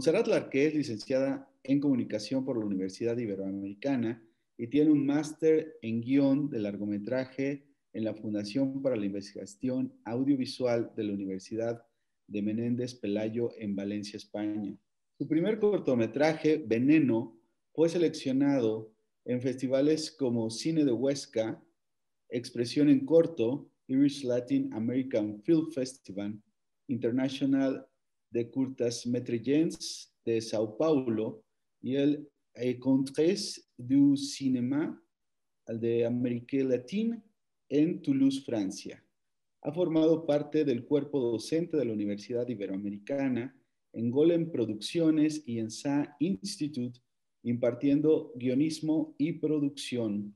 Montserrat Larqué es licenciada en comunicación por la Universidad Iberoamericana y tiene un máster en guión de largometraje en la Fundación para la Investigación Audiovisual de la Universidad de Menéndez Pelayo en Valencia, España. Su primer cortometraje, Veneno, fue seleccionado en festivales como Cine de Huesca, Expresión en Corto, Irish Latin American Film Festival, International de Curtas Metrillens de Sao Paulo y el Contres du Cinéma de América Latina en Toulouse, Francia. Ha formado parte del cuerpo docente de la Universidad Iberoamericana en Golem Producciones y en Sa Institute, impartiendo guionismo y producción.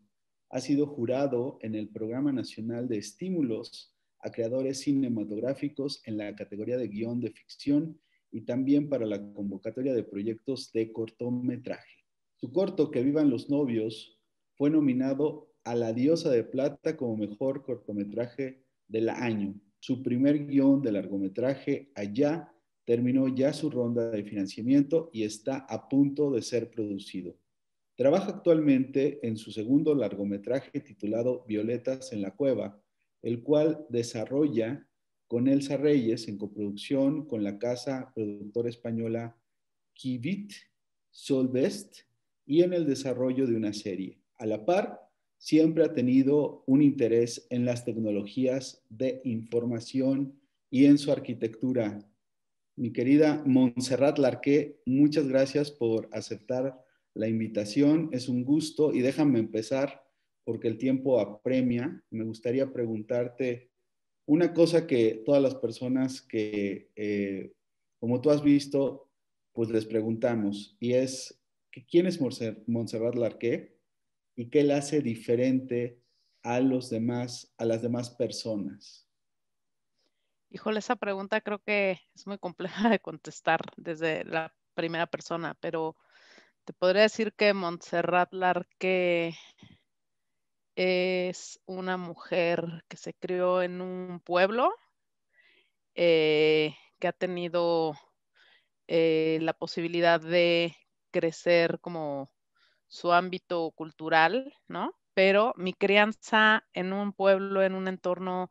Ha sido jurado en el Programa Nacional de Estímulos a creadores cinematográficos en la categoría de guión de ficción y también para la convocatoria de proyectos de cortometraje. Su corto, Que vivan los novios, fue nominado a la Diosa de Plata como mejor cortometraje del año. Su primer guión de largometraje, Allá, terminó ya su ronda de financiamiento y está a punto de ser producido. Trabaja actualmente en su segundo largometraje titulado Violetas en la Cueva, el cual desarrolla con Elsa Reyes en coproducción con la casa productora española Kivit Solvest y en el desarrollo de una serie. A la par, siempre ha tenido un interés en las tecnologías de información y en su arquitectura. Mi querida Montserrat Larqué, muchas gracias por aceptar la invitación. Es un gusto y déjame empezar porque el tiempo apremia, me gustaría preguntarte una cosa que todas las personas que, eh, como tú has visto, pues les preguntamos, y es, ¿quién es Montserrat Larqué y qué le hace diferente a los demás, a las demás personas? Híjole, esa pregunta creo que es muy compleja de contestar desde la primera persona, pero te podría decir que Montserrat Larqué es una mujer que se crió en un pueblo, eh, que ha tenido eh, la posibilidad de crecer como su ámbito cultural, ¿no? Pero mi crianza en un pueblo, en un entorno,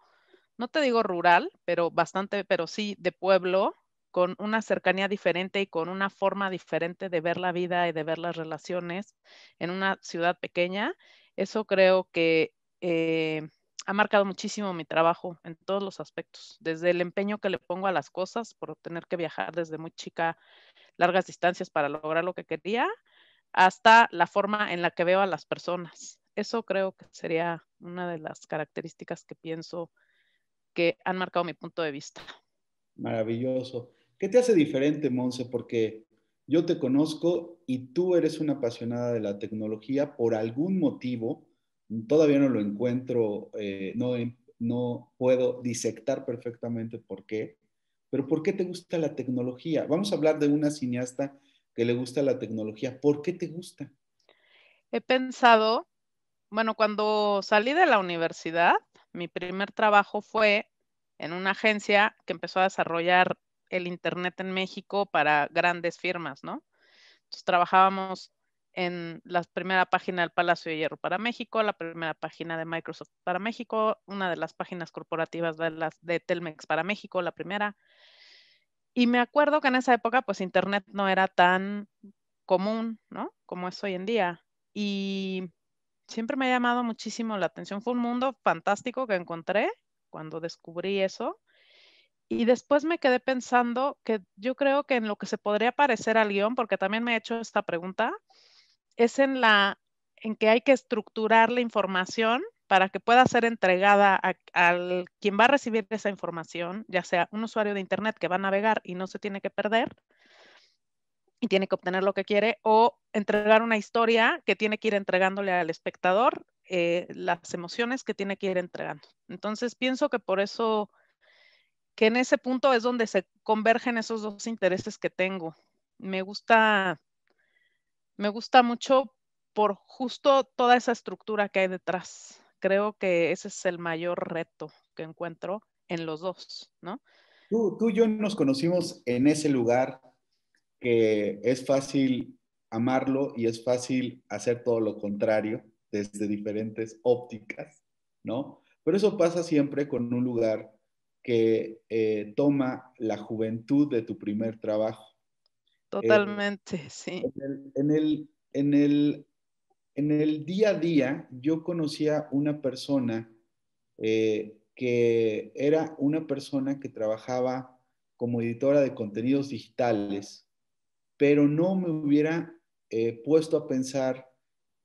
no te digo rural, pero bastante, pero sí de pueblo, con una cercanía diferente y con una forma diferente de ver la vida y de ver las relaciones en una ciudad pequeña eso creo que eh, ha marcado muchísimo mi trabajo en todos los aspectos, desde el empeño que le pongo a las cosas por tener que viajar desde muy chica largas distancias para lograr lo que quería, hasta la forma en la que veo a las personas. Eso creo que sería una de las características que pienso que han marcado mi punto de vista. Maravilloso. ¿Qué te hace diferente, Monse? Porque yo te conozco y tú eres una apasionada de la tecnología por algún motivo, todavía no lo encuentro, eh, no, no puedo disectar perfectamente por qué, pero ¿por qué te gusta la tecnología? Vamos a hablar de una cineasta que le gusta la tecnología. ¿Por qué te gusta? He pensado, bueno, cuando salí de la universidad, mi primer trabajo fue en una agencia que empezó a desarrollar el Internet en México para grandes firmas, ¿no? Entonces trabajábamos en la primera página del Palacio de Hierro para México, la primera página de Microsoft para México, una de las páginas corporativas de, Telmex para México, la primera. Y me acuerdo que en esa época, pues Internet no era tan común, ¿no? Como es hoy en día. Y siempre me ha llamado muchísimo la atención. Fue un mundo fantástico que encontré cuando descubrí eso. Y después me quedé pensando que yo creo que en lo que se podría parecer al guión, porque también me he hecho esta pregunta, es en la en que hay que estructurar la información para que pueda ser entregada al quien va a recibir esa información, ya sea un usuario de Internet que va a navegar y no se tiene que perder y tiene que obtener lo que quiere, o entregar una historia que tiene que ir entregándole al espectador eh, las emociones que tiene que ir entregando. Entonces, pienso que por eso que en ese punto es donde se convergen esos dos intereses que tengo. Me gusta, me gusta mucho por justo toda esa estructura que hay detrás. Creo que ese es el mayor reto que encuentro en los dos, ¿no? Tú, y yo nos conocimos en ese lugar que es fácil amarlo y es fácil hacer todo lo contrario desde diferentes ópticas, ¿no? Pero eso pasa siempre con un lugar que eh, toma la juventud de tu primer trabajo. Totalmente, eh, sí. En el, en el, en, el, día a día, yo conocía una persona eh, que era una persona que trabajaba como editora de contenidos digitales, pero no me hubiera puesto a pensar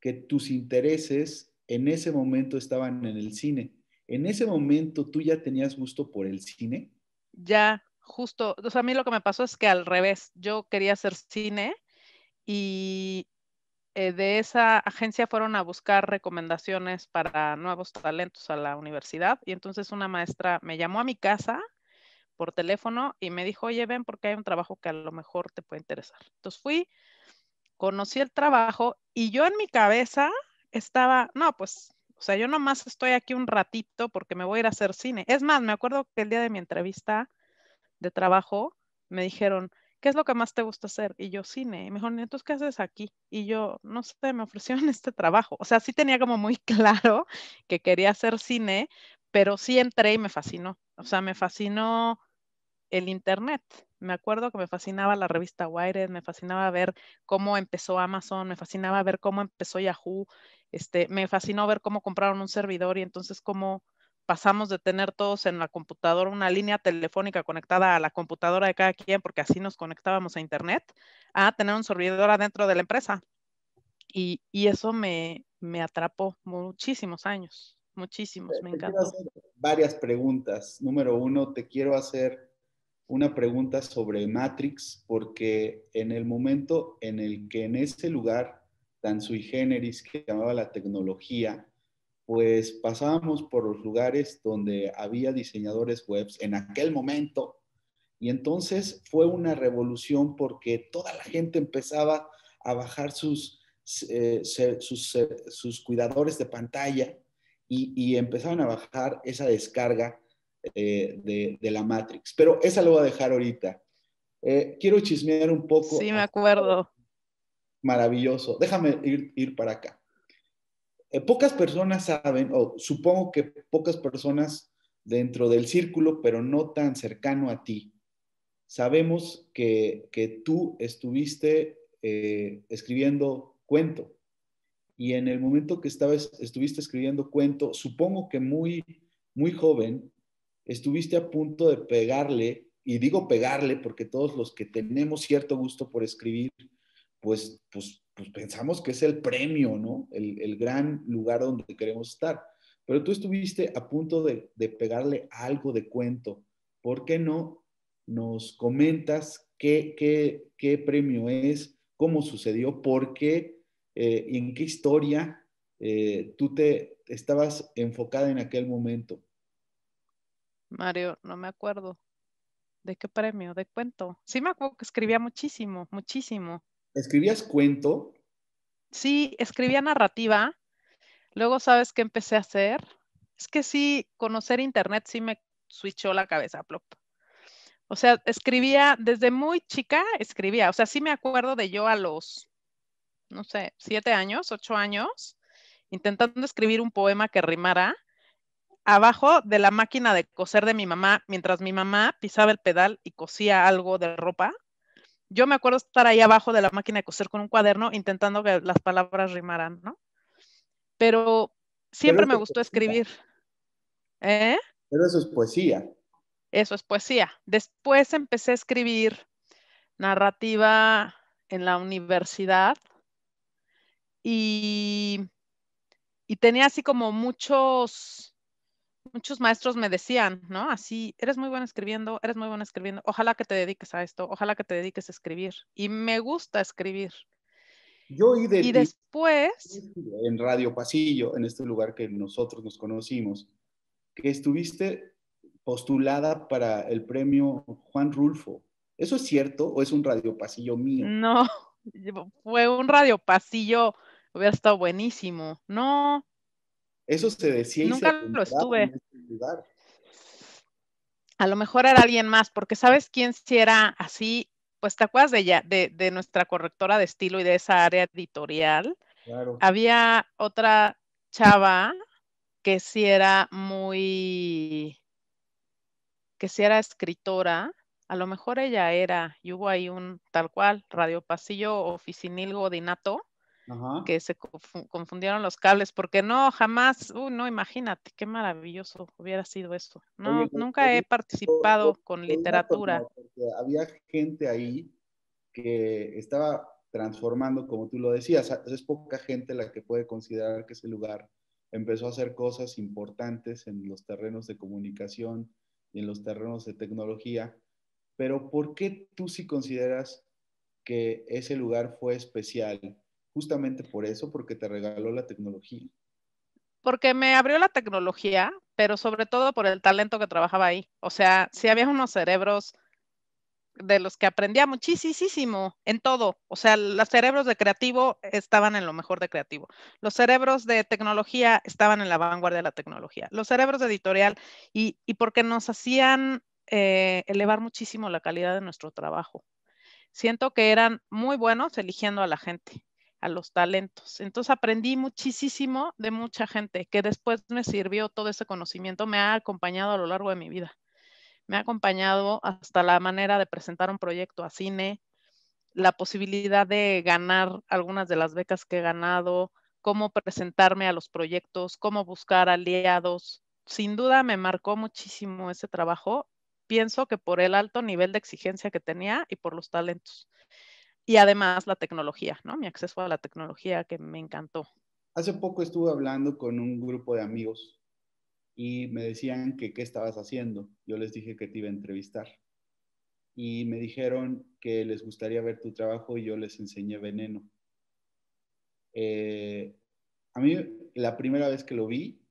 que tus intereses en ese momento estaban en el cine. ¿En ese momento tú ya tenías gusto por el cine? Ya, justo. O sea, a mí lo que me pasó es que al revés, yo quería hacer cine y eh, de esa agencia fueron a buscar recomendaciones para nuevos talentos a la universidad y entonces una maestra me llamó a mi casa por teléfono y me dijo, oye, ven porque hay un trabajo que a lo mejor te puede interesar. Entonces fui, conocí el trabajo y yo en mi cabeza estaba, no, pues o sea, yo nomás estoy aquí un ratito porque me voy a ir a hacer cine. Es más, me acuerdo que el día de mi entrevista de trabajo me dijeron, ¿qué es lo que más te gusta hacer? Y yo, cine. Y me dijeron, ¿entonces qué haces aquí? Y yo, no sé, me ofrecieron este trabajo. O sea, sí tenía como muy claro que quería hacer cine, pero sí entré y me fascinó. O sea, me fascinó el Internet. Me acuerdo que me fascinaba la revista Wired, me fascinaba ver cómo empezó Amazon, me fascinaba ver cómo empezó Yahoo, este, me fascinó ver cómo compraron un servidor y entonces cómo pasamos de tener todos en la computadora una línea telefónica conectada a la computadora de cada quien, porque así nos conectábamos a Internet, a tener un servidor adentro de la empresa. Y, eso me, me atrapó muchísimos años, muchísimos, me encantó. varias preguntas. Número uno, te quiero hacer una pregunta sobre Matrix, porque en el momento en el que en ese lugar tan sui generis que llamaba la tecnología, pues pasábamos por los lugares donde había diseñadores webs en aquel momento, y entonces fue una revolución porque toda la gente empezaba a bajar sus, eh, eh, sus, cuidadores de pantalla y, y empezaban a bajar esa descarga eh, de, la Matrix. Pero esa lo voy a dejar ahorita. Eh, quiero chismear un poco. Sí, me acuerdo. Maravilloso. Déjame ir, ir para acá. Eh, pocas personas saben, o supongo que pocas personas dentro del círculo, pero no tan cercano a ti, sabemos que, tú estuviste escribiendo cuento. Y en el momento que estabas, estuviste escribiendo cuento, supongo que muy, muy joven, estuviste a punto de pegarle, y digo pegarle porque todos los que tenemos cierto gusto por escribir, pues, pues, pues pensamos que es el premio, ¿no? El, gran lugar donde queremos estar. Pero tú estuviste a punto de, pegarle algo de cuento. ¿Por qué no nos comentas qué, qué, premio es, cómo sucedió, por qué, eh, y en qué historia eh, tú te estabas enfocada en aquel momento? Mario, no me acuerdo. ¿De qué premio? ¿De cuento? Sí, me acuerdo que escribía muchísimo, muchísimo. ¿Escribías cuento? Sí, escribía narrativa. Luego, ¿sabes qué empecé a hacer? Es que sí, conocer internet sí me switchó la cabeza, plop. O sea, escribía desde muy chica, escribía. O sea, sí me acuerdo de yo a los, no sé, siete años, ocho años, intentando escribir un poema que rimara abajo de la máquina de coser de mi mamá, mientras mi mamá pisaba el pedal y cosía algo de ropa. Yo me acuerdo estar ahí abajo de la máquina de coser con un cuaderno intentando que las palabras rimaran, ¿no? Pero siempre me gustó escribir. ¿Eh? Pero eso es poesía. Eso es poesía. Después empecé a escribir narrativa en la universidad y, y tenía así como muchos muchos maestros me decían, ¿no? Así, eres muy buen escribiendo, eres muy buen escribiendo, ojalá que te dediques a esto, ojalá que te dediques a escribir. Y me gusta escribir. Yo y, y después... En Radio Pasillo, en este lugar que nosotros nos conocimos, que estuviste postulada para el premio Juan Rulfo. ¿Eso es cierto o es un radio pasillo mío? No, fue un radio pasillo, hubiera estado buenísimo. No, eso se decía y se lo estuve. En este A lo mejor era alguien más, porque ¿sabes quién si era así? Pues te acuerdas de ella, de, nuestra correctora de estilo y de esa área editorial. Había otra chava que si era muy, que si era escritora, a lo mejor ella era, y hubo ahí un tal cual, Radio Pasillo Oficinil Godinato, que se confundieron los cables, porque no, jamás, uh, no, imagínate, qué maravilloso hubiera sido esto. No, nunca he participado con literatura. había gente ahí que estaba transformando, como tú lo decías, es poca gente la que puede considerar que ese lugar empezó a hacer cosas importantes en los terrenos de comunicación y en los terrenos de tecnología, pero ¿por qué tú sí consideras que ese lugar fue especial justamente por eso, porque te regaló la tecnología. Porque me abrió la tecnología, pero sobre todo por el talento que trabajaba ahí. O sea, si había unos cerebros de los que aprendía muchísimo en todo. O sea, los cerebros de creativo estaban en lo mejor de creativo. Los cerebros de tecnología estaban en la vanguardia de la tecnología. Los cerebros de editorial y, porque nos hacían eh, elevar muchísimo la calidad de nuestro trabajo. Siento que eran muy buenos eligiendo a la gente a los talentos. Entonces aprendí muchísimo de mucha gente que después me sirvió todo ese conocimiento, me ha acompañado a lo largo de mi vida. Me ha acompañado hasta la manera de presentar un proyecto a cine, la posibilidad de ganar algunas de las becas que he ganado, cómo presentarme a los proyectos, cómo buscar aliados. Sin duda me marcó muchísimo ese trabajo. Pienso que por el alto nivel de exigencia que tenía y por los talentos y además la tecnología, ¿no? Mi acceso a la tecnología que me encantó. Hace poco estuve hablando con un grupo de amigos y me decían que qué estabas haciendo. Yo les dije que te iba a entrevistar y me dijeron que les gustaría ver tu trabajo y yo les enseñé Veneno. Eh, a mí la primera vez que lo vi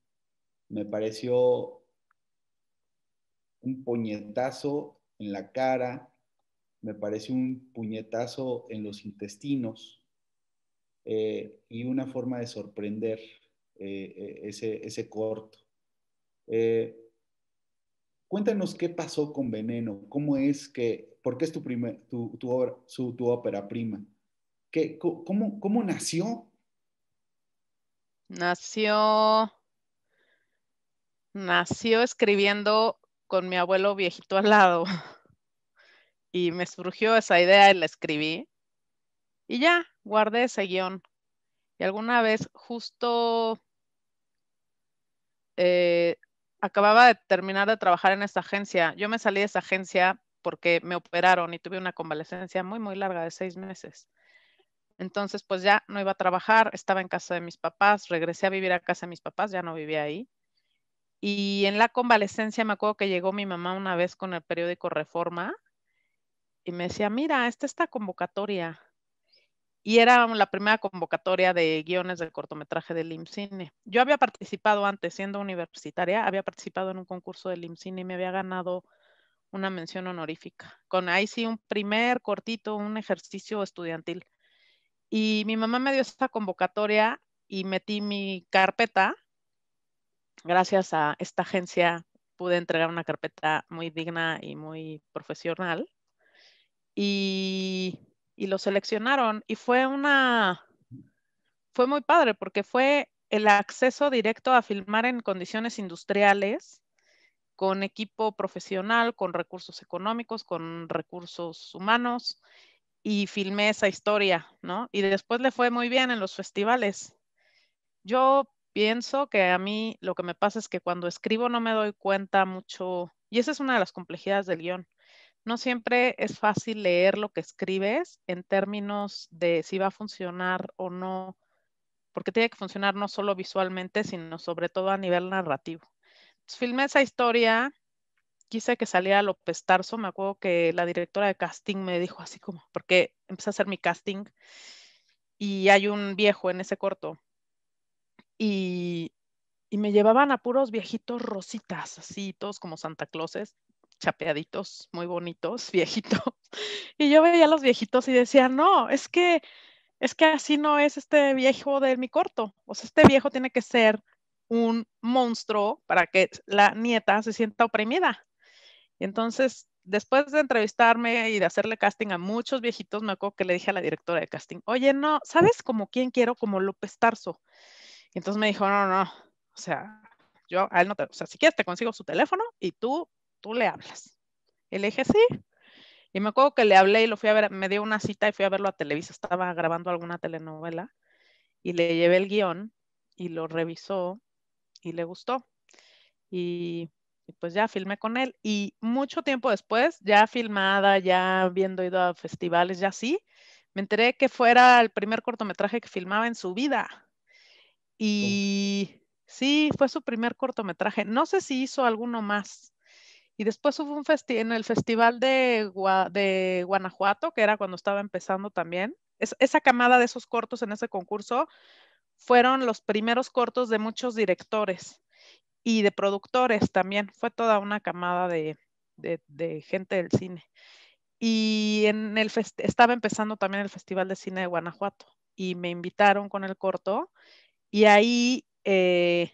me pareció un puñetazo en la cara me parece un puñetazo en los intestinos eh, y una forma de sorprender eh, eh, ese, corto. cuéntanos qué pasó con Veneno, cómo es que, por qué es tu, primera tu, obra, su, tu ópera prima, ¿Qué, cómo, cómo nació. Nació, nació escribiendo con mi abuelo viejito al lado y me surgió esa idea y la escribí. Y ya, guardé ese guión. Y alguna vez justo eh, acababa de terminar de trabajar en esa agencia. Yo me salí de esa agencia porque me operaron y tuve una convalecencia muy, muy larga de seis meses. Entonces, pues ya no iba a trabajar, estaba en casa de mis papás, regresé a vivir a casa de mis papás, ya no vivía ahí. Y en la convalecencia me acuerdo que llegó mi mamá una vez con el periódico Reforma y me decía, mira, esta la convocatoria. Y era la primera convocatoria de guiones de cortometraje del IMCINE. Yo había participado antes, siendo universitaria, había participado en un concurso del IMCINE y me había ganado una mención honorífica. Con ahí sí un primer cortito, un ejercicio estudiantil. Y mi mamá me dio esta convocatoria y metí mi carpeta. Gracias a esta agencia pude entregar una carpeta muy digna y muy profesional y, lo seleccionaron y fue una, fue muy padre porque fue el acceso directo a filmar en condiciones industriales con equipo profesional, con recursos económicos, con recursos humanos y filmé esa historia, ¿no? Y después le fue muy bien en los festivales. Yo pienso que a mí lo que me pasa es que cuando escribo no me doy cuenta mucho, y esa es una de las complejidades del guión, no siempre es fácil leer lo que escribes en términos de si va a funcionar o no, porque tiene que funcionar no solo visualmente, sino sobre todo a nivel narrativo. filmé esa historia, quise que saliera López Tarso, me acuerdo que la directora de casting me dijo así como, porque empecé a hacer mi casting y hay un viejo en ese corto y, y me llevaban a puros viejitos rositas, así, todos como Santa Clauses chapeaditos, muy bonitos, viejitos. Y yo veía a los viejitos y decía, no, es que, es que así no es este viejo de mi corto. O sea, este viejo tiene que ser un monstruo para que la nieta se sienta oprimida. Y entonces, después de entrevistarme y de hacerle casting a muchos viejitos, me acuerdo que le dije a la directora de casting, oye, no, ¿sabes como quién quiero? Como López Tarso. Y entonces me dijo, no, no, o sea, yo a él no te, o sea, si quieres te consigo su teléfono y tú le hablas. Y le dije, sí. Y me acuerdo que le hablé y lo fui a ver, me dio una cita y fui a verlo a Televisa, estaba grabando alguna telenovela y le llevé el guión y lo revisó y le gustó. Y, pues ya filmé con él y mucho tiempo después, ya filmada, ya habiendo ido a festivales, ya sí, me enteré que fuera el primer cortometraje que filmaba en su vida. Y sí, fue su primer cortometraje. No sé si hizo alguno más, y después hubo un festival en el festival de, Guanajuato, que era cuando estaba empezando también. esa camada de esos cortos en ese concurso fueron los primeros cortos de muchos directores y de productores también. Fue toda una camada de, gente del cine. Y en el estaba empezando también el Festival de Cine de Guanajuato y me invitaron con el corto y ahí eh,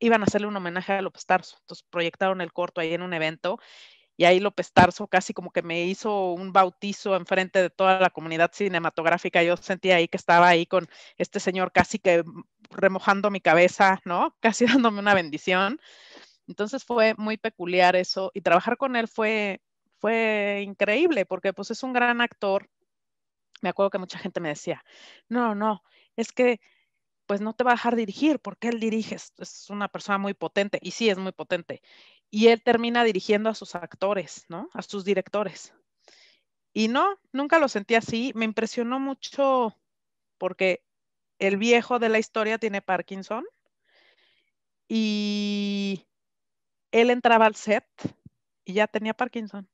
iban a hacerle un homenaje a López Tarso. Entonces proyectaron el corto ahí en un evento y ahí López Tarso casi como que me hizo un bautizo enfrente de toda la comunidad cinematográfica. Yo sentía ahí que estaba ahí con este señor casi que remojando mi cabeza, ¿no? Casi dándome una bendición. Entonces fue muy peculiar eso y trabajar con él fue, fue increíble porque pues es un gran actor. Me acuerdo que mucha gente me decía, no, no, es que pues no te va a dejar dirigir, porque él dirige, es una persona muy potente, y sí es muy potente. Y él termina dirigiendo a sus actores, ¿no? A sus directores. Y no, nunca lo sentí así, me impresionó mucho porque el viejo de la historia tiene Parkinson y él entraba al set y ya tenía Parkinson.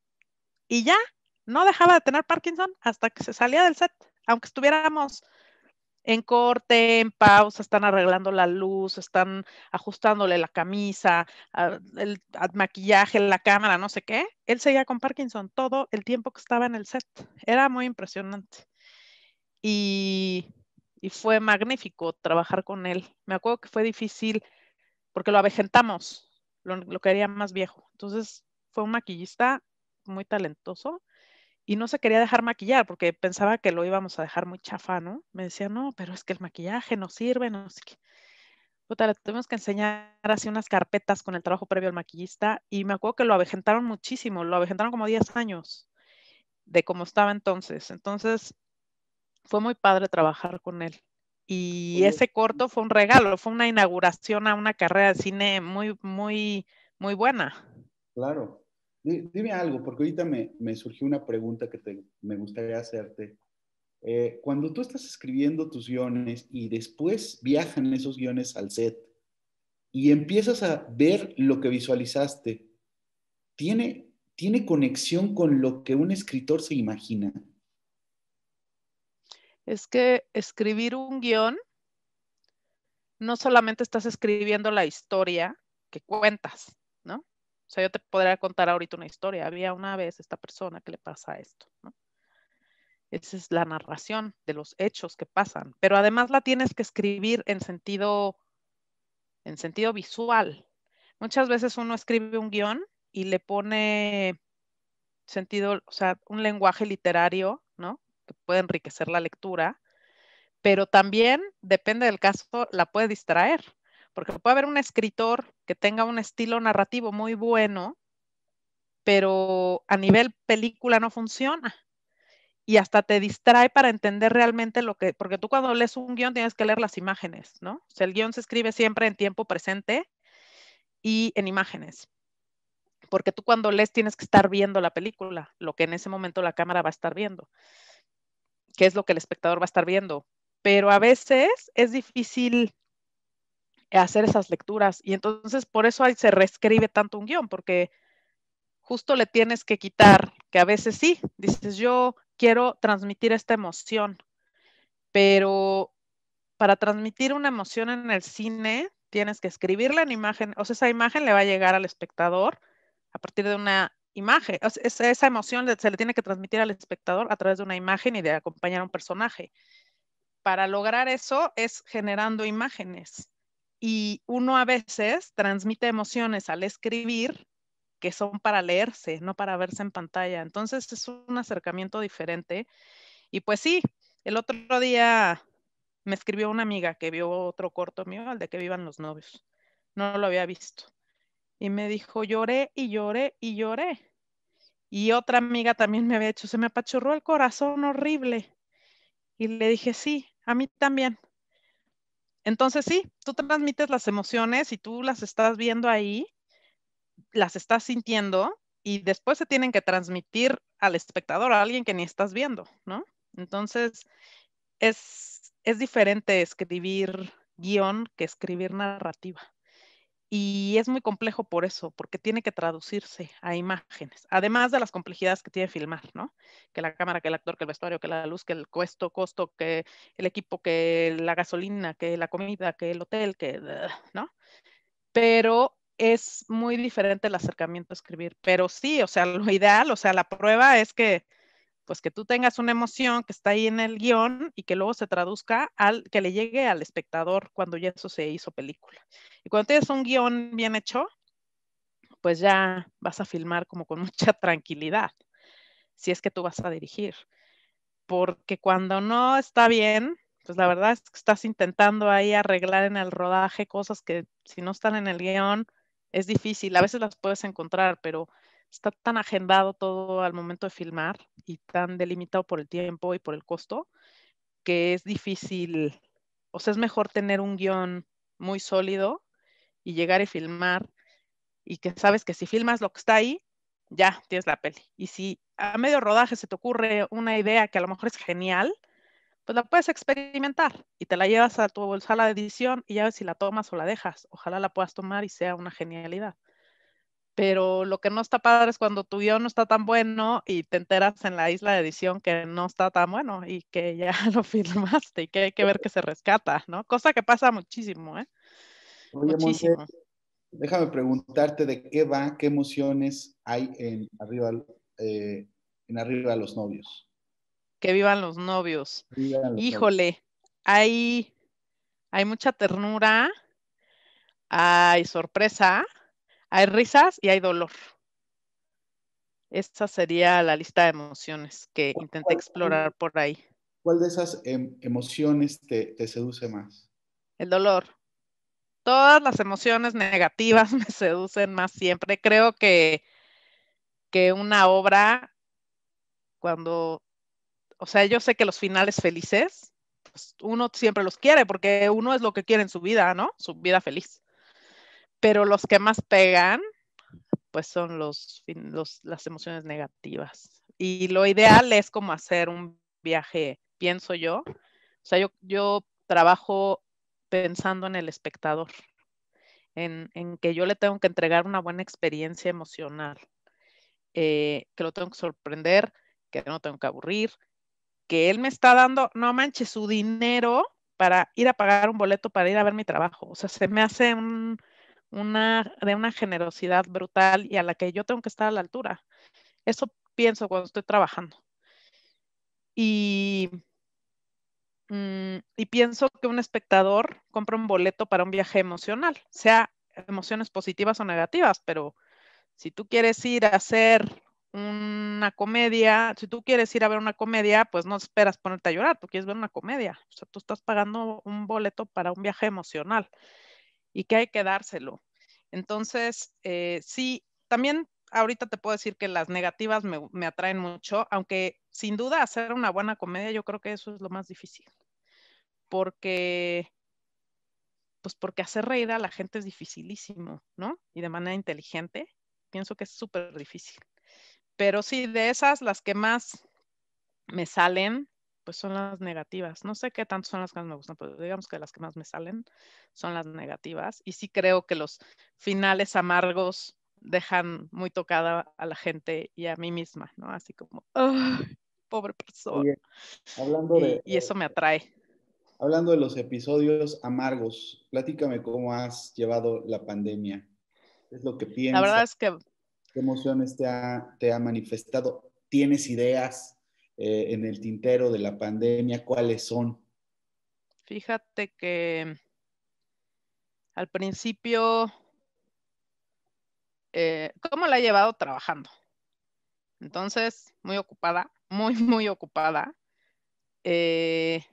Y ya, no dejaba de tener Parkinson hasta que se salía del set, aunque estuviéramos en corte, en pausa, están arreglando la luz, están ajustándole la camisa, ah, el, ah, maquillaje, la cámara, no sé qué. Él seguía con Parkinson todo el tiempo que estaba en el set. Era muy impresionante. Y, fue magnífico trabajar con él. Me acuerdo que fue difícil porque lo avejentamos, lo, lo quería más viejo. Entonces fue un maquillista muy talentoso y no se quería dejar maquillar porque pensaba que lo íbamos a dejar muy chafa, ¿no? Me decía, no, pero es que el maquillaje no sirve, no sé qué. Puta, le tuvimos que enseñar así unas carpetas con el trabajo previo al maquillista y me acuerdo que lo avejentaron muchísimo, lo avejentaron como 10 años de cómo estaba entonces. Entonces, fue muy padre trabajar con él. Y ese corto fue un regalo, fue una inauguración a una carrera de cine muy, muy, muy buena. Claro, Dime algo, porque ahorita me, me surgió una pregunta que me gustaría hacerte. Eh, cuando tú estás escribiendo tus guiones y después viajan esos guiones al set y empiezas a ver lo que visualizaste, ¿tiene, tiene conexión con lo que un escritor se imagina? Es que escribir un guión, no solamente estás escribiendo la historia que cuentas, ¿no? sea, yo te podría contar ahorita una historia. Había una vez esta persona que le pasa esto, ¿no? Esa es la narración de los hechos que pasan, pero además la tienes que escribir en sentido, en sentido visual. Muchas veces uno escribe un guión y le pone sentido, o sea, un lenguaje literario, ¿no? Que puede enriquecer la lectura, pero también, depende del caso, la puede distraer, porque puede haber un escritor que tenga un estilo narrativo muy bueno, pero a nivel película no funciona. Y hasta te distrae para entender realmente lo que, porque tú cuando lees un guión tienes que leer las imágenes, ¿no? O sea, el guión se escribe siempre en tiempo presente y en imágenes. Porque tú cuando lees tienes que estar viendo la película, lo que en ese momento la cámara va a estar viendo, ¿Qué es lo que el espectador va a estar viendo. Pero a veces es difícil eh, hacer esas lecturas. Y entonces por eso ahí se reescribe tanto un guión, porque justo le tienes que quitar, que a veces sí, dices, yo quiero transmitir esta emoción, pero para transmitir una emoción en el cine tienes que escribirla en imagen, o sea, esa imagen le va a llegar al espectador a partir de una imagen, esa, esa emoción se le tiene que transmitir al espectador a través de una imagen y de acompañar a un personaje. Para lograr eso es generando imágenes. Y uno a veces transmite emociones al escribir que son para leerse, no para verse en pantalla. Entonces es un acercamiento diferente. Y pues sí, el otro día me escribió una amiga que vio otro corto mío, el de que vivan los novios. No lo había visto. Y me dijo, lloré y lloré y lloré. Y otra amiga también me había hecho, se me apachurró el corazón horrible. Y le dije, sí, a mí también. Entonces sí, tú transmites las emociones y tú las estás viendo ahí, las estás sintiendo y después se tienen que transmitir al espectador, a alguien que ni estás viendo, ¿no? Entonces es, es diferente escribir guión que escribir narrativa. Y es muy complejo por eso, porque tiene que traducirse a imágenes, además de las complejidades que tiene filmar, ¿no? Que la cámara, que el actor, que el vestuario, que la luz, que el costo, costo, que el equipo, que la gasolina, que la comida, que el hotel, que, ¿no? Pero es muy diferente el acercamiento a escribir, pero sí, o sea, lo ideal, o sea, la prueba es que pues que tú tengas una emoción que está ahí en el guión y que luego se traduzca al, que le llegue al espectador cuando ya eso se hizo película. Y cuando tienes un guión bien hecho, pues ya vas a filmar como con mucha tranquilidad, si es que tú vas a dirigir. Porque cuando no está bien, pues la verdad es que estás intentando ahí arreglar en el rodaje cosas que si no están en el guión, es difícil. A veces las puedes encontrar, pero está tan agendado todo al momento de filmar y tan delimitado por el tiempo y por el costo que es difícil, o sea, es mejor tener un guión muy sólido y llegar y filmar y que sabes que si filmas lo que está ahí, ya tienes la peli. Y si a medio rodaje se te ocurre una idea que a lo mejor es genial, pues la puedes experimentar y te la llevas a tu sala de edición y ya ves si la tomas o la dejas. Ojalá la puedas tomar y sea una genialidad pero lo que no está padre es cuando tu guión no está tan bueno y te enteras en la isla de edición que no está tan bueno y que ya lo firmaste y que hay que ver que se rescata, ¿no? Cosa que pasa muchísimo, ¿eh? muchísimo. déjame preguntarte de qué va, qué emociones hay en arriba, eh, en arriba los novios. Que vivan los novios. Híjole, hay, hay mucha ternura, hay sorpresa hay risas y hay dolor. Esta sería la lista de emociones que intenté explorar por ahí. ¿Cuál de esas em, emociones te, seduce más? El dolor. Todas las emociones negativas me seducen más siempre. Creo que, que una obra, cuando, o sea, yo sé que los finales felices, pues, uno siempre los quiere porque uno es lo que quiere en su vida, ¿no? Su vida feliz pero los que más pegan, pues son los, las emociones negativas. Y lo ideal es como hacer un viaje, pienso yo. O sea, yo, yo trabajo pensando en el espectador, en, en, que yo le tengo que entregar una buena experiencia emocional, eh, que lo tengo que sorprender, que no tengo que aburrir, que él me está dando, no manches, su dinero para ir a pagar un boleto para ir a ver mi trabajo. O sea, se me hace un, una, de una generosidad brutal y a la que yo tengo que estar a la altura. Eso pienso cuando estoy trabajando. Y, mm, y pienso que un espectador compra un boleto para un viaje emocional, sea emociones positivas o negativas, pero si tú quieres ir a hacer una comedia, si tú quieres ir a ver una comedia, pues no esperas ponerte a llorar, tú quieres ver una comedia. O sea, tú estás pagando un boleto para un viaje emocional y que hay que dárselo. Entonces, eh, sí, también ahorita te puedo decir que las negativas me, atraen mucho, aunque sin duda hacer una buena comedia yo creo que eso es lo más difícil. Porque, pues porque hacer reír a la gente es dificilísimo, ¿no? Y de manera inteligente, pienso que es súper difícil. Pero sí, de esas, las que más me salen pues son las negativas. No sé qué tanto son las que más me gustan, pero digamos que las que más me salen son las negativas. Y sí creo que los finales amargos dejan muy tocada a la gente y a mí misma, ¿no? Así como, pobre persona. hablando y, eso me eh, atrae. Hablando de los episodios amargos, platícame cómo has llevado la pandemia. es lo que piensas? La verdad es que... ¿Qué emociones te ha, te ha manifestado? ¿Tienes ideas? Eh, en el tintero de la pandemia? ¿Cuáles son? Fíjate que al principio, eh, ¿cómo la he llevado trabajando? Entonces, muy ocupada, muy, muy ocupada. Eh,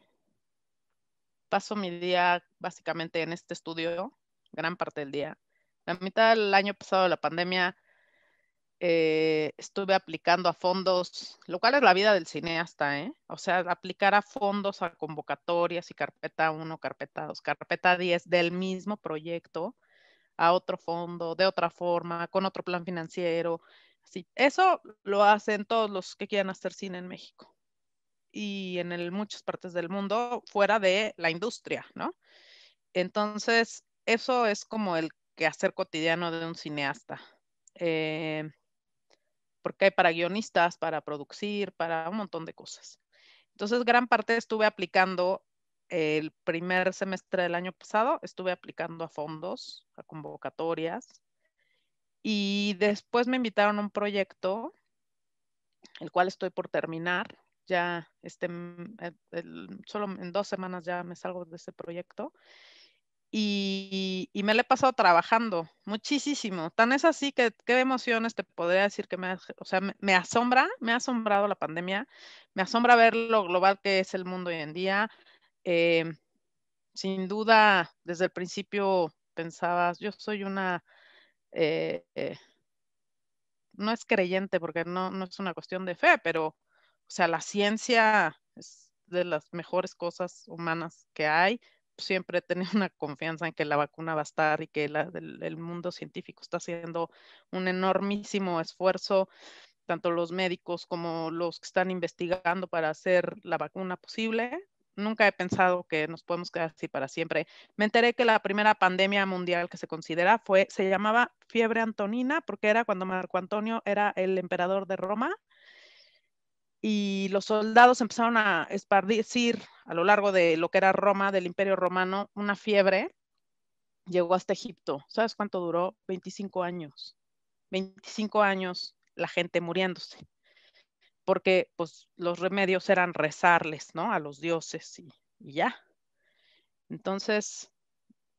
paso mi día básicamente en este estudio, gran parte del día. La mitad del año pasado de la pandemia eh, estuve aplicando a fondos, lo cual es la vida del cineasta, ¿eh? O sea, aplicar a fondos, a convocatorias y carpeta 1, carpeta 2, carpeta 10 del mismo proyecto a otro fondo, de otra forma, con otro plan financiero. Así. Eso lo hacen todos los que quieran hacer cine en México y en muchas partes del mundo fuera de la industria, ¿no? Entonces, eso es como el quehacer cotidiano de un cineasta. Eh, porque hay para guionistas, para producir, para un montón de cosas. Entonces, gran parte estuve aplicando el primer semestre del año pasado, estuve aplicando a fondos, a convocatorias, y después me invitaron a un proyecto, el cual estoy por terminar. Ya este, solo en dos semanas ya me salgo de ese proyecto y, me la he pasado trabajando muchísimo. Tan es así que qué emociones te podría decir que me, sea, me, asombra, me ha asombrado la pandemia, me asombra ver lo global que es el mundo hoy en día. Em, sin duda, desde el principio pensabas, yo soy una, eh, eh, no es creyente porque no, no es una cuestión de fe, pero, o sea, la ciencia es de las mejores cosas humanas que hay, siempre he tenido una confianza en que la vacuna va a estar y que el, el, mundo científico está haciendo un enormísimo esfuerzo, tanto los médicos como los que están investigando para hacer la vacuna posible. Nunca he pensado que nos podemos quedar así para siempre. Me enteré que la primera pandemia mundial que se considera fue, se llamaba fiebre antonina, porque era cuando Marco Antonio era el emperador de Roma y los soldados empezaron a esparcir a lo largo de lo que era Roma, del Imperio Romano, una fiebre, llegó hasta Egipto. ¿Sabes cuánto duró? 25 años. 25 años la gente muriéndose, porque pues los remedios eran rezarles, ¿no? A los dioses y, y ya. Entonces,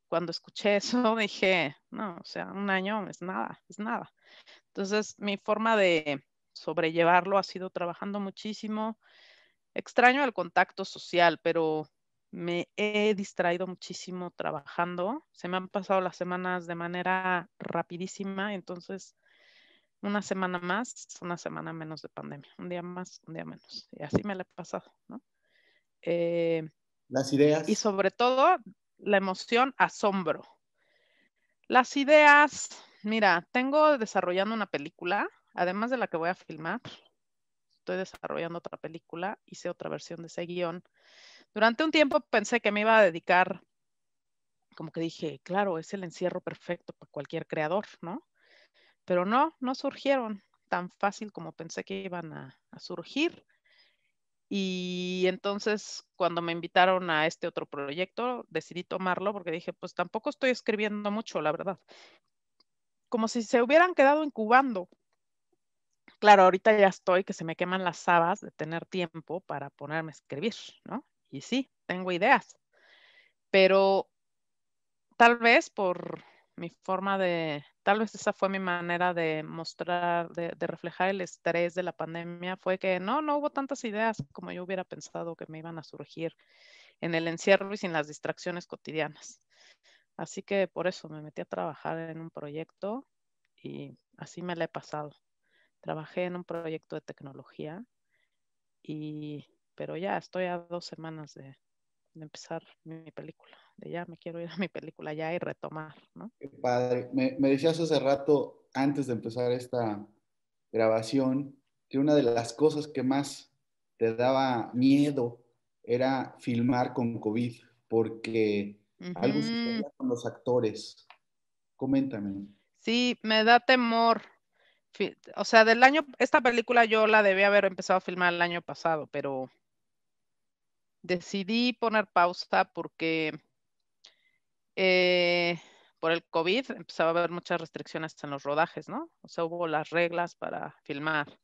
cuando escuché eso, dije, no, o sea, un año es nada, es nada. Entonces, mi forma de, sobrellevarlo ha sido trabajando muchísimo. Extraño el contacto social, pero me he distraído muchísimo trabajando. Se me han pasado las semanas de manera rapidísima, entonces una semana más, una semana menos de pandemia, un día más, un día menos. Y así me la he pasado, ¿no? Eh, las ideas. Y sobre todo la emoción, asombro. Las ideas, mira, tengo desarrollando una película Además de la que voy a filmar, estoy desarrollando otra película, hice otra versión de ese guión. Durante un tiempo pensé que me iba a dedicar, como que dije, claro, es el encierro perfecto para cualquier creador, ¿no? Pero no, no surgieron tan fácil como pensé que iban a, a surgir. Y entonces cuando me invitaron a este otro proyecto, decidí tomarlo porque dije, pues tampoco estoy escribiendo mucho, la verdad. Como si se hubieran quedado incubando claro, ahorita ya estoy que se me queman las habas de tener tiempo para ponerme a escribir, ¿no? Y sí, tengo ideas, pero tal vez por mi forma de, tal vez esa fue mi manera de mostrar, de, reflejar el estrés de la pandemia, fue que no, no hubo tantas ideas como yo hubiera pensado que me iban a surgir en el encierro y sin las distracciones cotidianas. Así que por eso me metí a trabajar en un proyecto y así me la he pasado. Trabajé en un proyecto de tecnología y, pero ya estoy a dos semanas de, empezar mi película, de ya me quiero ir a mi película ya y retomar, ¿no? Qué padre. Me, decías hace rato, antes de empezar esta grabación, que una de las cosas que más te daba miedo era filmar con COVID, porque algo con los actores. Coméntame. Sí, me da temor, o sea, del año, esta película yo la debía haber empezado a filmar el año pasado, pero decidí poner pausa porque eh, por el COVID empezaba a haber muchas restricciones en los rodajes, ¿no? O sea, hubo las reglas para filmar.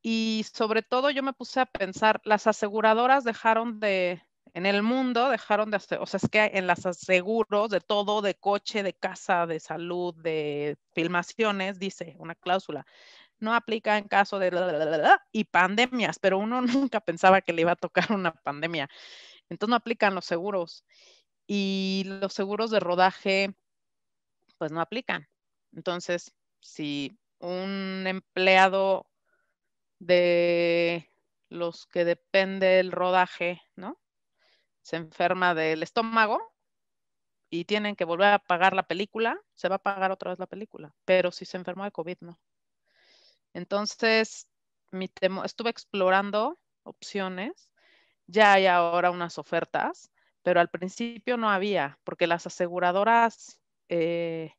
Y sobre todo yo me puse a pensar, las aseguradoras dejaron de en el mundo dejaron de hacer, o sea, es que en las seguros de todo, de coche, de casa, de salud, de filmaciones, dice una cláusula, no aplica en caso de... y pandemias, pero uno nunca pensaba que le iba a tocar una pandemia. Entonces no aplican los seguros. Y los seguros de rodaje, pues no aplican. Entonces, si un empleado de los que depende el rodaje, ¿no? se enferma del estómago y tienen que volver a pagar la película, se va a pagar otra vez la película, pero si se enfermó de COVID, no. Entonces, mi estuve explorando opciones, ya hay ahora unas ofertas, pero al principio no había, porque las aseguradoras, eh,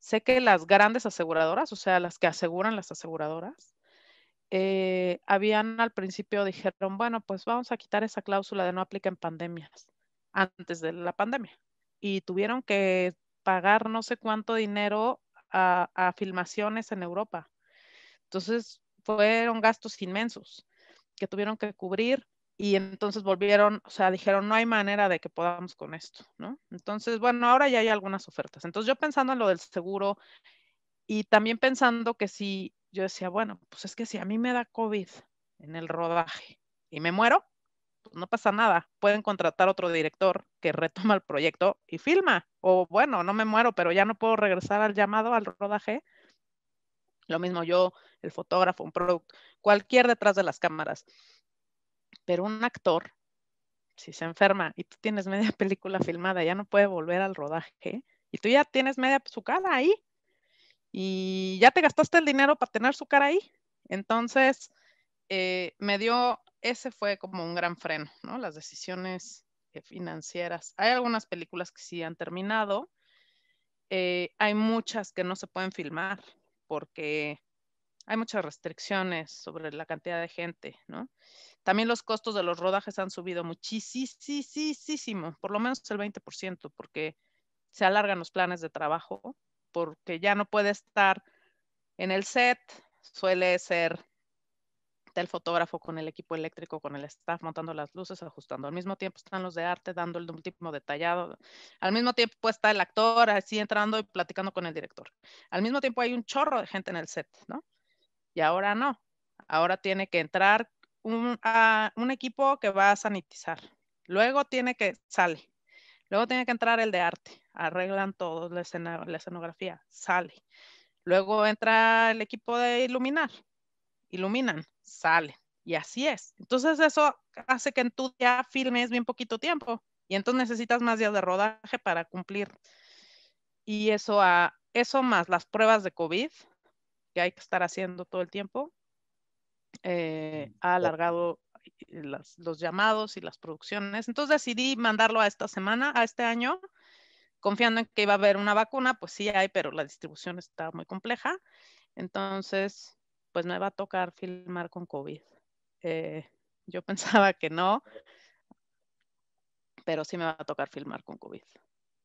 sé que las grandes aseguradoras, o sea, las que aseguran las aseguradoras, eh, habían al principio dijeron, bueno, pues vamos a quitar esa cláusula de no aplica en pandemias antes de la pandemia. Y tuvieron que pagar no sé cuánto dinero a, filmaciones en Europa. Entonces, fueron gastos inmensos que tuvieron que cubrir y entonces volvieron, o sea, dijeron, no hay manera de que podamos con esto, ¿no? Entonces, bueno, ahora ya hay algunas ofertas. Entonces, yo pensando en lo del seguro y también pensando que si yo decía, bueno, pues es que si a mí me da COVID en el rodaje y me muero, pues no pasa nada. Pueden contratar otro director que retoma el proyecto y filma. O bueno, no me muero, pero ya no puedo regresar al llamado, al rodaje. Lo mismo yo, el fotógrafo, un producto, cualquier detrás de las cámaras. Pero un actor, si se enferma y tú tienes media película filmada, ya no puede volver al rodaje. Y tú ya tienes media su cara ahí y ya te gastaste el dinero para tener su cara ahí. Entonces, eh, me dio, ese fue como un gran freno, ¿no? Las decisiones eh, financieras. Hay algunas películas que sí han terminado, eh, hay muchas que no se pueden filmar porque hay muchas restricciones sobre la cantidad de gente, ¿no? También los costos de los rodajes han subido muchísimo, por lo menos el 20%, porque se alargan los planes de trabajo porque ya no puede estar en el set, suele ser el fotógrafo con el equipo eléctrico, con el staff montando las luces, ajustando. Al mismo tiempo están los de arte dando el último detallado. Al mismo tiempo pues, está el actor así entrando y platicando con el director. Al mismo tiempo hay un chorro de gente en el set, ¿no? Y ahora no. Ahora tiene que entrar un, un equipo que va a sanitizar. Luego tiene que, sale. Luego tiene que entrar el de arte arreglan todo, la, escena, la escenografía, sale. Luego entra el equipo de iluminar, iluminan, sale. Y así es. Entonces eso hace que en tu día filmes bien poquito tiempo y entonces necesitas más días de rodaje para cumplir. Y eso, a, eso más las pruebas de COVID que hay que estar haciendo todo el tiempo, eh, mm, ha alargado los llamados y las producciones. Entonces decidí mandarlo a esta semana, a este año, confiando en que iba a haber una vacuna, pues sí hay, pero la distribución está muy compleja. Entonces, pues me va a tocar filmar con COVID. Eh, yo pensaba que no, pero sí me va a tocar filmar con COVID.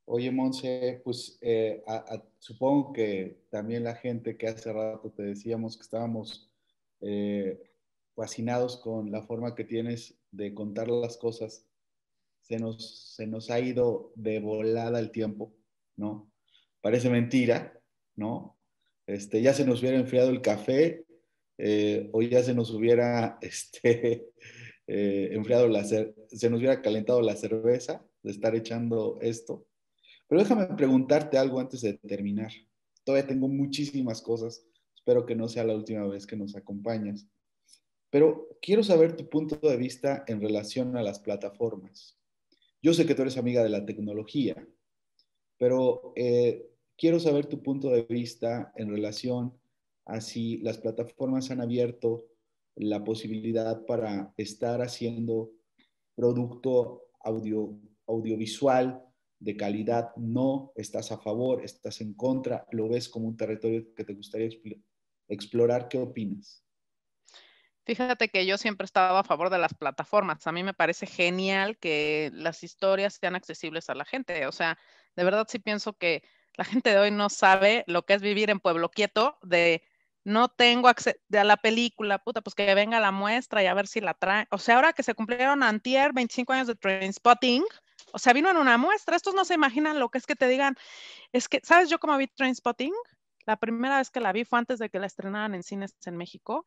Oye, Monse, pues eh, supongo que también la gente que hace rato te decíamos que estábamos eh, fascinados con la forma que tienes de contar las cosas se nos, ha ido de volada el tiempo, ¿no? Parece mentira, ¿no? Este, ya se nos hubiera enfriado el café eh, o ya se nos hubiera este, eh, enfriado la se nos hubiera calentado la cerveza de estar echando esto. Pero déjame preguntarte algo antes de terminar. Todavía tengo muchísimas cosas. Espero que no sea la última vez que nos acompañas. Pero quiero saber tu punto de vista en relación a las plataformas. Yo sé que tú eres amiga de la tecnología, pero eh, quiero saber tu punto de vista en relación a si las plataformas han abierto la posibilidad para estar haciendo producto audiovisual de calidad, no, estás a favor, estás en contra, lo ves como un territorio que te gustaría explorar, ¿qué opinas? Fíjate que yo siempre he estado a favor de las plataformas. A mí me parece genial que las historias sean accesibles a la gente. O sea, de verdad sí pienso que la gente de hoy no sabe lo que es vivir en Pueblo Quieto de no tengo acceso a la película, puta, pues que venga la muestra y a ver si la trae. O sea, ahora que se cumplieron antier 25 años de Trainspotting, o sea, vino en una muestra. Estos no se imaginan lo que es que te digan. Es que, ¿sabes yo cómo vi Trainspotting? La primera vez que la vi fue antes de que la estrenaran en cines en México.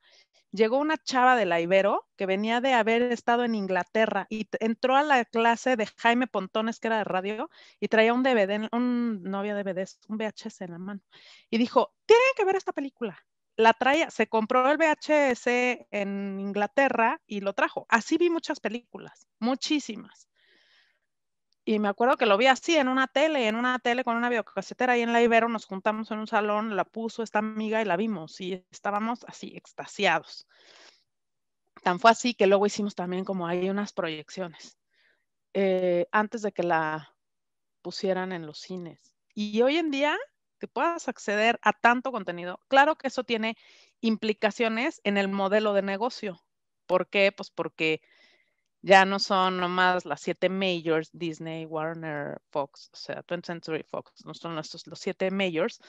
Llegó una chava de la Ibero que venía de haber estado en Inglaterra y entró a la clase de Jaime Pontones, que era de radio, y traía un DVD, un, no había DVDs, un VHS en la mano. Y dijo, tienen que ver esta película. La traía, se compró el VHS en Inglaterra y lo trajo. Así vi muchas películas, muchísimas y me acuerdo que lo vi así en una tele, en una tele con una videocasetera y en la Ibero nos juntamos en un salón, la puso esta amiga y la vimos y estábamos así extasiados. Tan fue así que luego hicimos también como hay unas proyecciones eh, antes de que la pusieran en los cines. Y hoy en día que puedas acceder a tanto contenido, claro que eso tiene implicaciones en el modelo de negocio. ¿Por qué? Pues porque ya no son nomás las siete majors, Disney, Warner, Fox, o sea, 20th Century Fox, no son estos los siete majors,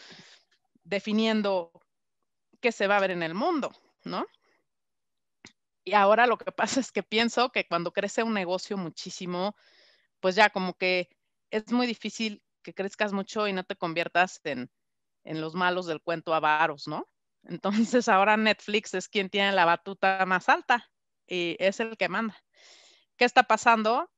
definiendo qué se va a ver en el mundo, ¿no? Y ahora lo que pasa es que pienso que cuando crece un negocio muchísimo, pues ya como que es muy difícil que crezcas mucho y no te conviertas en, en los malos del cuento avaros, ¿no? Entonces ahora Netflix es quien tiene la batuta más alta y es el que manda. ¿Qué está pasando?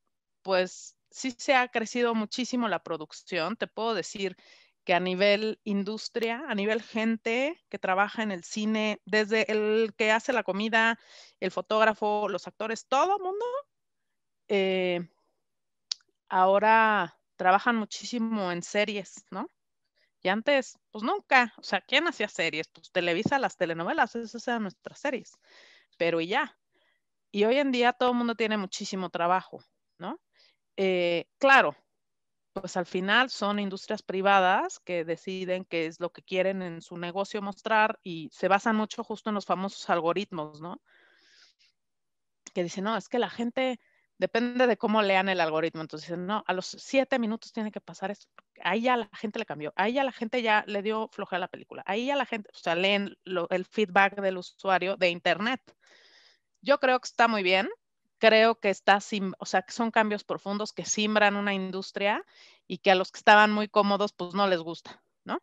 Pues sí se ha crecido muchísimo la producción. Te puedo decir que a nivel industria, a nivel gente que trabaja en el cine, desde el que hace la comida, el fotógrafo, los actores, todo el mundo, eh, ahora trabajan muchísimo en series, ¿no? Y antes, pues nunca, o sea, ¿quién hacía series? Pues Televisa las telenovelas, esas eran nuestras series, pero y ya. Y hoy en día todo el mundo tiene muchísimo trabajo, ¿no? Eh, claro, pues al final son industrias privadas que deciden qué es lo que quieren en su negocio mostrar y se basan mucho justo en los famosos algoritmos, ¿no? Que dicen, no, es que la gente depende de cómo lean el algoritmo. Entonces dicen, no, a los siete minutos tiene que pasar esto. Ahí ya la gente le cambió, ahí ya la gente ya le dio floja la película, ahí ya la gente, o sea, leen el feedback del usuario de Internet. Yo creo que está muy bien. Creo que está, o sea, que son cambios profundos que simbran una industria y que a los que estaban muy cómodos, pues no les gusta, ¿no?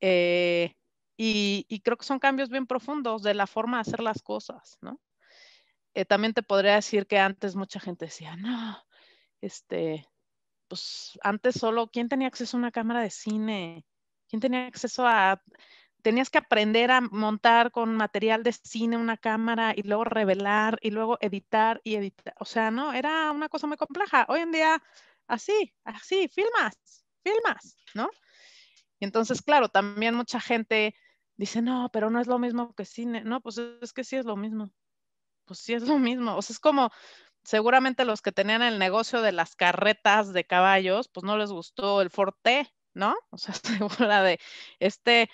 Eh, y, creo que son cambios bien profundos de la forma de hacer las cosas, ¿no? Eh, también te podría decir que antes mucha gente decía, no, este, pues antes solo, ¿quién tenía acceso a una cámara de cine? ¿Quién tenía acceso a tenías que aprender a montar con material de cine una cámara y luego revelar y luego editar y editar. O sea, no, era una cosa muy compleja. Hoy en día, así, así, filmas, filmas, ¿no? Y entonces, claro, también mucha gente dice, no, pero no es lo mismo que cine. No, pues es que sí es lo mismo. Pues sí es lo mismo. O sea, es como, seguramente los que tenían el negocio de las carretas de caballos, pues no les gustó el Forte, ¿no? O sea, segura de este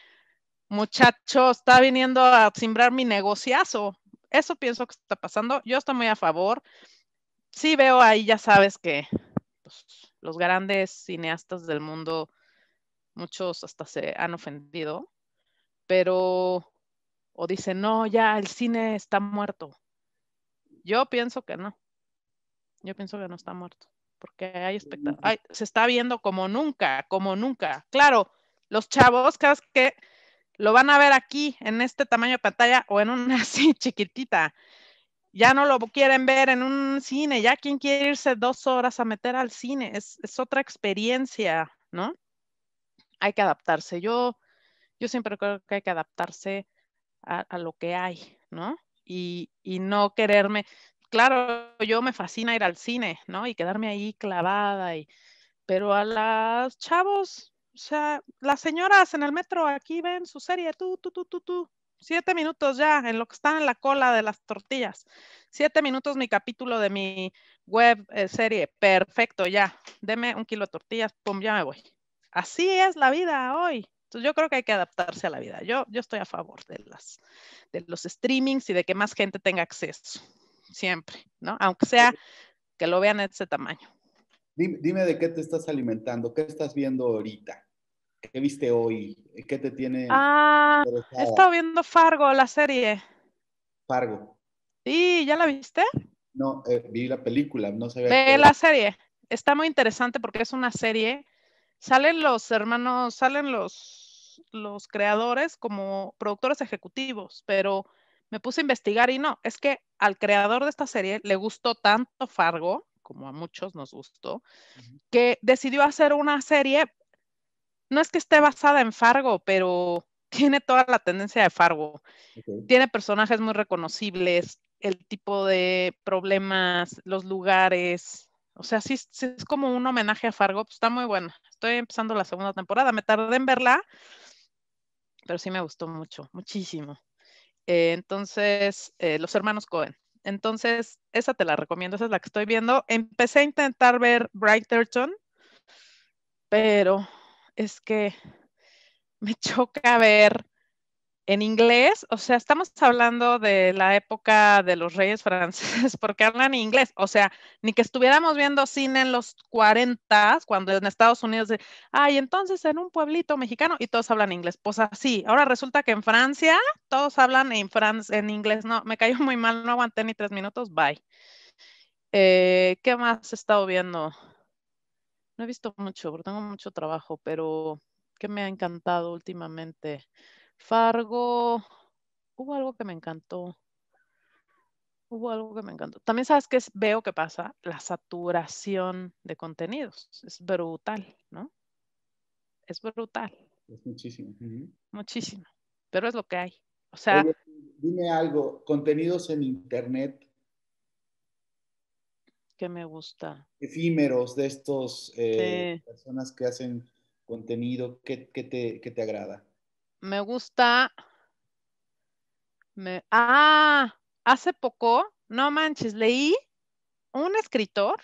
muchacho está viniendo a simbrar mi negociazo. Eso pienso que está pasando. Yo estoy muy a favor. Sí veo ahí, ya sabes que pues, los grandes cineastas del mundo, muchos hasta se han ofendido, pero o dicen, no, ya el cine está muerto. Yo pienso que no. Yo pienso que no está muerto, porque hay espectáculos. Se está viendo como nunca, como nunca. Claro, los chavos, cada que lo van a ver aquí en este tamaño de pantalla o en una así chiquitita. Ya no lo quieren ver en un cine, ya quien quiere irse dos horas a meter al cine, es, otra experiencia, ¿no? Hay que adaptarse. Yo, yo siempre creo que hay que adaptarse a, lo que hay, ¿no? Y, y no quererme, claro, yo me fascina ir al cine, ¿no? Y quedarme ahí clavada, y, pero a las chavos o sea, las señoras en el metro aquí ven su serie, tú, tú, tú, tú, tú. Siete minutos ya, en lo que están en la cola de las tortillas. Siete minutos mi capítulo de mi web eh, serie. Perfecto, ya. Deme un kilo de tortillas, pum, ya me voy. Así es la vida hoy. Entonces yo creo que hay que adaptarse a la vida. Yo, yo estoy a favor de, las, de los streamings y de que más gente tenga acceso. Siempre, ¿no? Aunque sea que lo vean de ese tamaño. Dime, dime, de qué te estás alimentando, qué estás viendo ahorita. ¿Qué viste hoy? ¿Qué te tiene? Ah, he estado viendo Fargo, la serie. Fargo. Sí, ¿ya la viste? No, eh, vi la película, no sabía. Ve la serie. Está muy interesante porque es una serie. Salen los hermanos, salen los, los creadores como productores ejecutivos, pero me puse a investigar y no, es que al creador de esta serie le gustó tanto Fargo, como a muchos nos gustó, que decidió hacer una serie no es que esté basada en Fargo, pero tiene toda la tendencia de Fargo. Tiene personajes muy reconocibles, el tipo de problemas, los lugares. O sea, sí, es como un homenaje a Fargo, pues, está muy buena. Estoy empezando la segunda temporada, me tardé en verla, pero sí me gustó mucho, muchísimo. Eh, entonces, eh, los hermanos Cohen. Entonces, esa te la recomiendo, esa es la que estoy viendo. Empecé a intentar ver Brighterton, pero es que me choca ver en inglés, o sea, estamos hablando de la época de los reyes franceses, porque hablan inglés, o sea, ni que estuviéramos viendo cine en los 40, cuando en Estados Unidos, ay, entonces en un pueblito mexicano y todos hablan inglés, pues así, ahora resulta que en Francia todos hablan en, en inglés, no, me cayó muy mal, no aguanté ni tres minutos, bye. Eh, ¿Qué más he estado viendo? no he visto mucho, porque tengo mucho trabajo, pero que me ha encantado últimamente. Fargo, hubo algo que me encantó. Hubo algo que me encantó. También sabes que veo que pasa la saturación de contenidos. Es brutal, ¿no? Es brutal. Es muchísimo. Muchísimo. Pero es lo que hay. O sea. dime algo, contenidos en internet que me gusta. Efímeros de estos eh, personas que hacen contenido, ¿qué, te, agrada? Me gusta. Me... Ah, hace poco, no manches, leí un escritor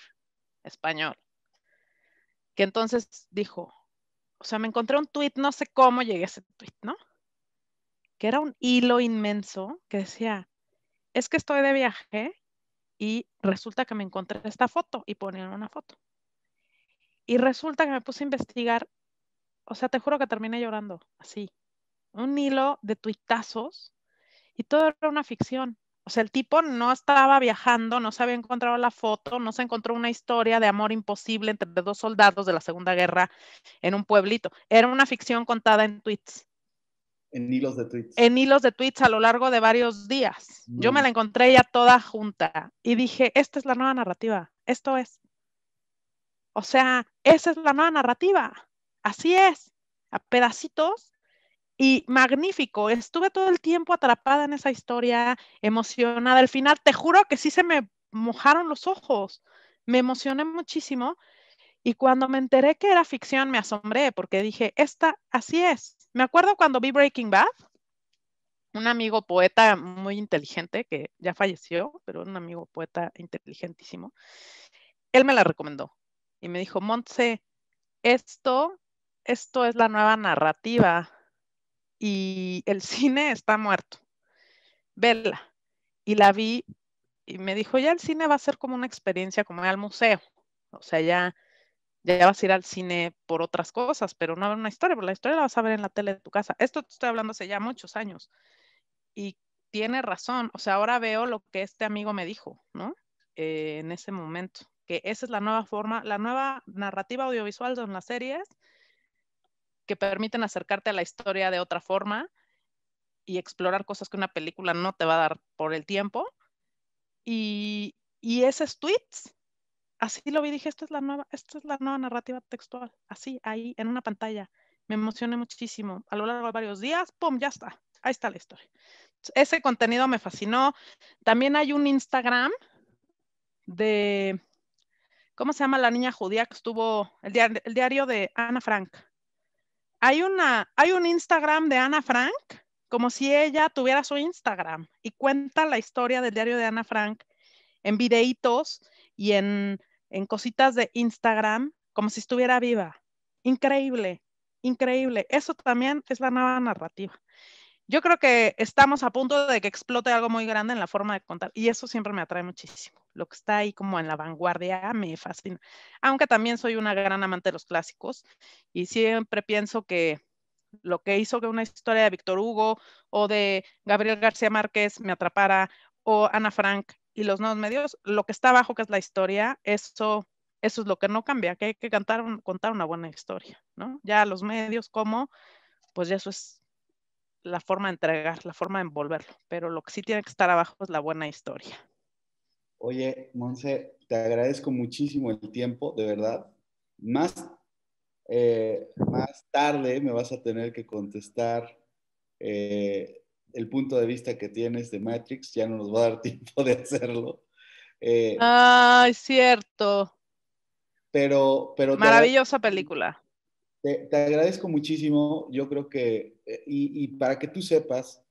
español que entonces dijo, o sea, me encontré un tweet, no sé cómo llegué a ese tweet, ¿no? Que era un hilo inmenso que decía, es que estoy de viaje y resulta que me encontré esta foto y ponía una foto. Y resulta que me puse a investigar, o sea, te juro que terminé llorando, así, un hilo de tuitazos y todo era una ficción. O sea, el tipo no estaba viajando, no se había encontrado la foto, no se encontró una historia de amor imposible entre dos soldados de la Segunda Guerra en un pueblito. Era una ficción contada en tweets. En hilos de tweets. En hilos de tweets a lo largo de varios días. Yo me la encontré ya toda junta y dije, esta es la nueva narrativa, esto es. O sea, esa es la nueva narrativa, así es, a pedacitos. Y magnífico, estuve todo el tiempo atrapada en esa historia, emocionada. Al final, te juro que sí se me mojaron los ojos, me emocioné muchísimo. Y cuando me enteré que era ficción, me asombré porque dije, esta así es, me acuerdo cuando vi Breaking Bad, un amigo poeta muy inteligente que ya falleció, pero un amigo poeta inteligentísimo, él me la recomendó y me dijo, Montse, esto, esto es la nueva narrativa y el cine está muerto. Vela. Y la vi y me dijo, ya el cine va a ser como una experiencia como el al museo. O sea, ya ya vas a ir al cine por otras cosas, pero no a una historia, porque la historia la vas a ver en la tele de tu casa. Esto te estoy hablando hace ya muchos años. Y tiene razón, o sea, ahora veo lo que este amigo me dijo, ¿no? Eh, en ese momento, que esa es la nueva forma, la nueva narrativa audiovisual de las series que permiten acercarte a la historia de otra forma y explorar cosas que una película no te va a dar por el tiempo. Y, y ese es tweets, así lo vi, dije, esta es la nueva, esta es la nueva narrativa textual, así, ahí, en una pantalla. Me emocioné muchísimo. A lo largo de varios días, ¡pum! Ya está. Ahí está la historia. Ese contenido me fascinó. También hay un Instagram de, ¿cómo se llama la niña judía que estuvo, el diario, el diario de Ana Frank? Hay, una, hay un Instagram de Ana Frank, como si ella tuviera su Instagram y cuenta la historia del diario de Ana Frank en videitos y en en cositas de Instagram como si estuviera viva. Increíble, increíble. Eso también es la nueva narrativa. Yo creo que estamos a punto de que explote algo muy grande en la forma de contar y eso siempre me atrae muchísimo. Lo que está ahí como en la vanguardia me fascina. Aunque también soy una gran amante de los clásicos y siempre pienso que lo que hizo que una historia de Víctor Hugo o de Gabriel García Márquez me atrapara o Ana Frank y los nuevos medios, lo que está abajo, que es la historia, eso, eso es lo que no cambia, que hay que cantar, contar una buena historia, ¿no? Ya los medios, ¿cómo? pues ya eso es la forma de entregar, la forma de envolverlo, pero lo que sí tiene que estar abajo es la buena historia. Oye, Monse, te agradezco muchísimo el tiempo, de verdad. Más, eh, más tarde me vas a tener que contestar eh, el punto de vista que tienes de Matrix, ya no nos va a dar tiempo de hacerlo. Eh, cierto. Pero, pero Maravillosa película. Te, agradezco muchísimo. Yo creo que, eh, y, para que tú sepas,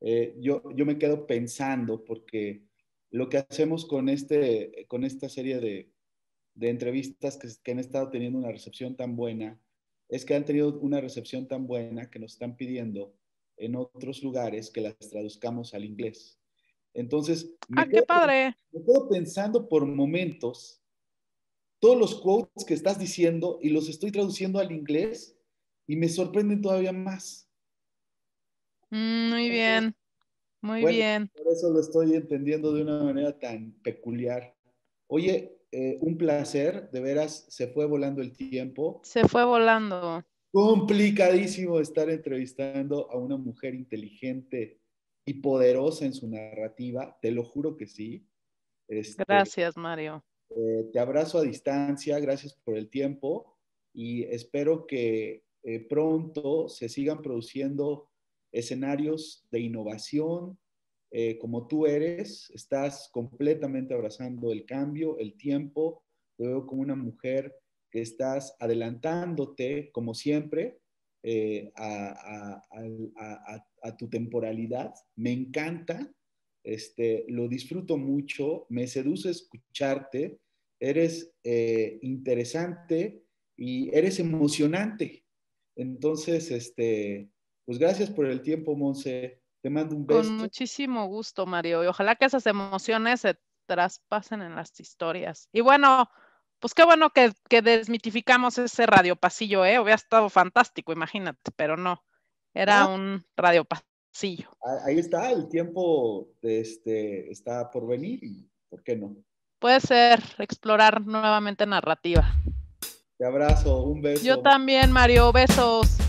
eh, yo, yo me quedo pensando porque lo que hacemos con, este, con esta serie de, entrevistas que, que, han estado teniendo una recepción tan buena, es que han tenido una recepción tan buena que nos están pidiendo en otros lugares que las traduzcamos al inglés. Entonces, me, ah, qué padre. me quedo pensando por momentos todos los quotes que estás diciendo y los estoy traduciendo al inglés y me sorprenden todavía más. Mm, muy bien, muy bien. Por eso lo estoy entendiendo de una manera tan peculiar. Oye, eh, un placer, de veras, se fue volando el tiempo. Se fue volando complicadísimo estar entrevistando a una mujer inteligente y poderosa en su narrativa, te lo juro que sí. Este, gracias, Mario. Eh, te abrazo a distancia, gracias por el tiempo y espero que eh, pronto se sigan produciendo escenarios de innovación eh, como tú eres. Estás completamente abrazando el cambio, el tiempo. Te veo como una mujer estás adelantándote, como siempre, eh, a, tu temporalidad. Me encanta, este, lo disfruto mucho, me seduce escucharte, eres eh, interesante y eres emocionante. Entonces, este, pues gracias por el tiempo, Monse. Te mando un beso. Con muchísimo gusto, Mario. Y ojalá que esas emociones se traspasen en las historias. Y bueno, pues qué bueno que, desmitificamos ese radiopasillo, ¿eh? Hubiera estado fantástico, imagínate, pero no. Era un radiopasillo. Ahí está, el tiempo este, está por venir ¿por qué no? Puede ser explorar nuevamente narrativa. Te abrazo, un beso. Yo también, Mario, besos.